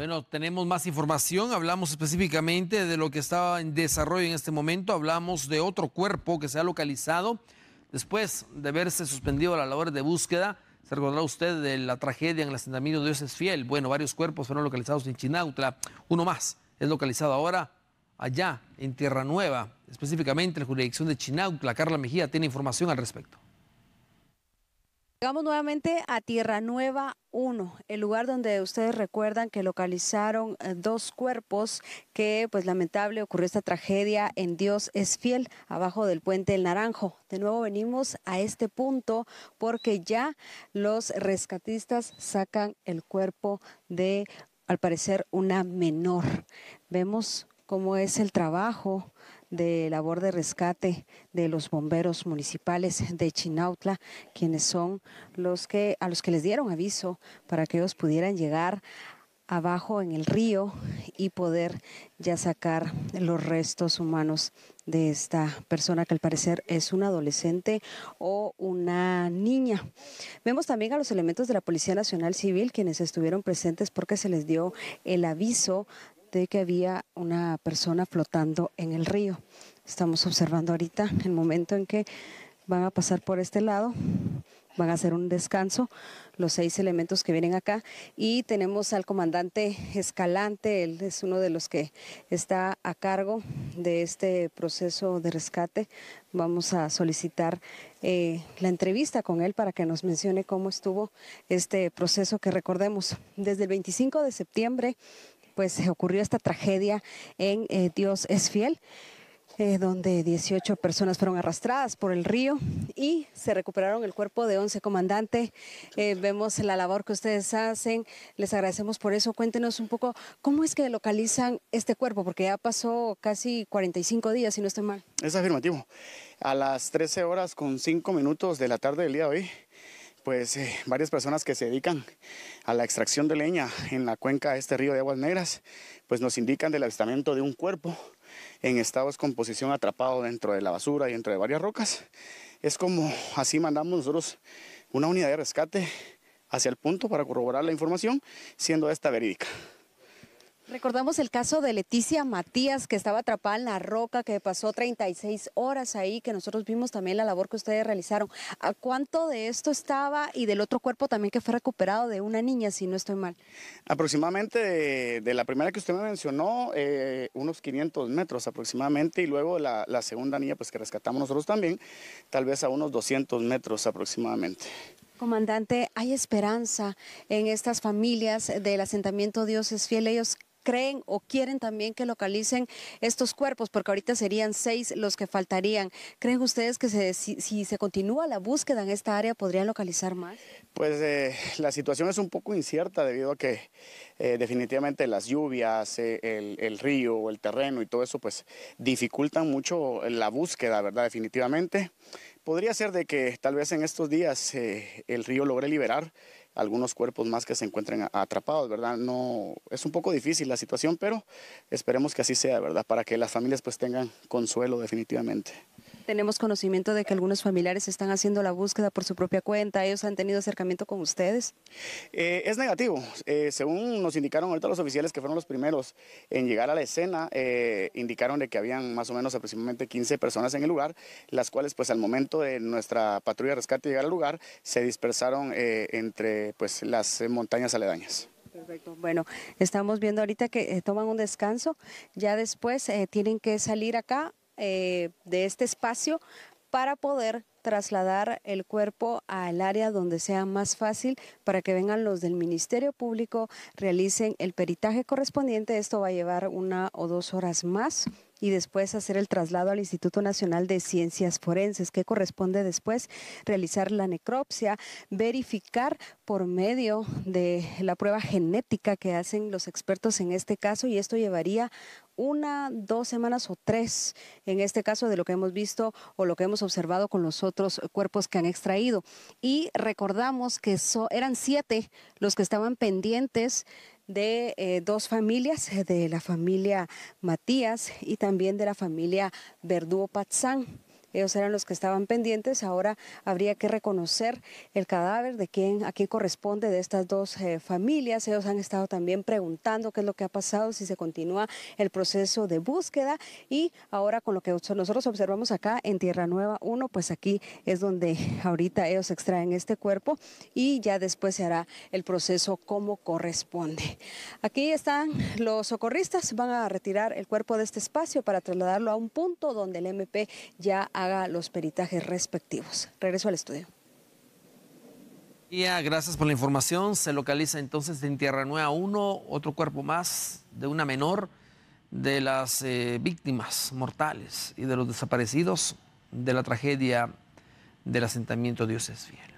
Bueno, tenemos más información, hablamos específicamente de lo que estaba en desarrollo en este momento, hablamos de otro cuerpo que se ha localizado después de verse suspendido la labor de búsqueda. Se recordará usted de la tragedia en el asentamiento Dios es fiel. Bueno, varios cuerpos fueron localizados en Chinautla. Uno más es localizado ahora allá en Tierra Nueva, específicamente en la jurisdicción de Chinautla. Carla Mejía tiene información al respecto. Llegamos nuevamente a Tierra Nueva 1, el lugar donde ustedes recuerdan que localizaron eh, dos cuerpos que, pues lamentable, ocurrió esta tragedia en Dios es fiel, abajo del puente El Naranjo. De nuevo venimos a este punto porque ya los rescatistas sacan el cuerpo de, al parecer, una menor. Vemos cómo es el trabajo de labor de rescate de los bomberos municipales de Chinautla, quienes son los que a los que les dieron aviso para que ellos pudieran llegar abajo en el río y poder ya sacar los restos humanos de esta persona que al parecer es una adolescente o una niña. Vemos también a los elementos de la Policía Nacional Civil quienes estuvieron presentes porque se les dio el aviso de que había una persona flotando en el río. Estamos observando ahorita el momento en que van a pasar por este lado, van a hacer un descanso, los seis elementos que vienen acá. Y tenemos al comandante Escalante, él es uno de los que está a cargo de este proceso de rescate. Vamos a solicitar eh, la entrevista con él para que nos mencione cómo estuvo este proceso que recordemos desde el 25 de septiembre pues ocurrió esta tragedia en eh, Dios es fiel. Eh, donde 18 personas fueron arrastradas por el río y se recuperaron el cuerpo de 11 comandantes. Eh, vemos la labor que ustedes hacen, les agradecemos por eso. Cuéntenos un poco cómo es que localizan este cuerpo, porque ya pasó casi 45 días, si no estoy mal. Es afirmativo. A las 13 horas con 5 minutos de la tarde del día de hoy, pues eh, varias personas que se dedican a la extracción de leña en la cuenca de este río de Aguas Negras, pues nos indican del avistamiento de un cuerpo en estado de descomposición atrapado dentro de la basura y dentro de varias rocas. Es como así mandamos nosotros una unidad de rescate hacia el punto para corroborar la información, siendo esta verídica. Recordamos el caso de Leticia Matías, que estaba atrapada en la roca, que pasó 36 horas ahí, que nosotros vimos también la labor que ustedes realizaron. ¿A cuánto de esto estaba y del otro cuerpo también que fue recuperado de una niña, si no estoy mal? Aproximadamente de, la primera que usted me mencionó, eh, unos 500 metros aproximadamente, y luego la, la segunda niña, pues que rescatamos nosotros también, tal vez a unos 200 metros aproximadamente. Comandante, hay esperanza en estas familias del asentamiento Dios es fiel. Ellos creen o quieren también que localicen estos cuerpos, porque ahorita serían seis los que faltarían. ¿Creen ustedes que si, se continúa la búsqueda en esta área podrían localizar más? Pues eh, la situación es un poco incierta debido a que eh, definitivamente las lluvias, eh, el, el, río, el terreno y todo eso pues dificultan mucho la búsqueda, ¿verdad? Definitivamente. Podría ser de que tal vez en estos días el río logre liberar algunos cuerpos más que se encuentren atrapados, ¿verdad? No, es un poco difícil la situación, pero esperemos que así sea, ¿verdad? Para que las familias pues tengan consuelo definitivamente. Tenemos conocimiento de que algunos familiares están haciendo la búsqueda por su propia cuenta. ¿Ellos han tenido acercamiento con ustedes? Eh, es negativo. Eh, según nos indicaron ahorita los oficiales que fueron los primeros en llegar a la escena, eh, indicaron de que habían más o menos aproximadamente 15 personas en el lugar, las cuales pues al momento de nuestra patrulla de rescate llegar al lugar se dispersaron entre pues las montañas aledañas. Perfecto. Bueno, estamos viendo ahorita que toman un descanso, ya después tienen que salir acá eh, de este espacio para poder trasladar el cuerpo al área donde sea más fácil para que vengan los del Ministerio Público, realicen el peritaje correspondiente. Esto va a llevar una o dos horas más y después hacer el traslado al Instituto Nacional de Ciencias Forenses, que corresponde después realizar la necropsia, verificar por medio de la prueba genética que hacen los expertos en este caso y esto llevaría una, dos semanas o tres, en este caso de lo que hemos visto o lo que hemos observado con los otros cuerpos que han extraído. Y recordamos que eran siete los que estaban pendientes de eh, dos familias, eh, de la familia Matías y también de la familia Verdugo Patzán. Ellos eran los que estaban pendientes. Ahora habría que reconocer el cadáver de quién, a quién corresponde de estas dos eh, familias. Ellos han estado también preguntando qué es lo que ha pasado, si se continúa el proceso de búsqueda. Y ahora con lo que nosotros observamos acá en Tierra Nueva 1, pues aquí es donde ahorita ellos extraen este cuerpo y ya después se hará el proceso como corresponde. Aquí están los socorristas, van a retirar el cuerpo de este espacio para trasladarlo a un punto donde el MP ya ha haga los peritajes respectivos. Regreso al estudio. Ya, gracias por la información. Se localiza entonces en Tierra Nueva 1 otro cuerpo más de una menor de las eh, víctimas mortales y de los desaparecidos de la tragedia del asentamiento Dios es fiel.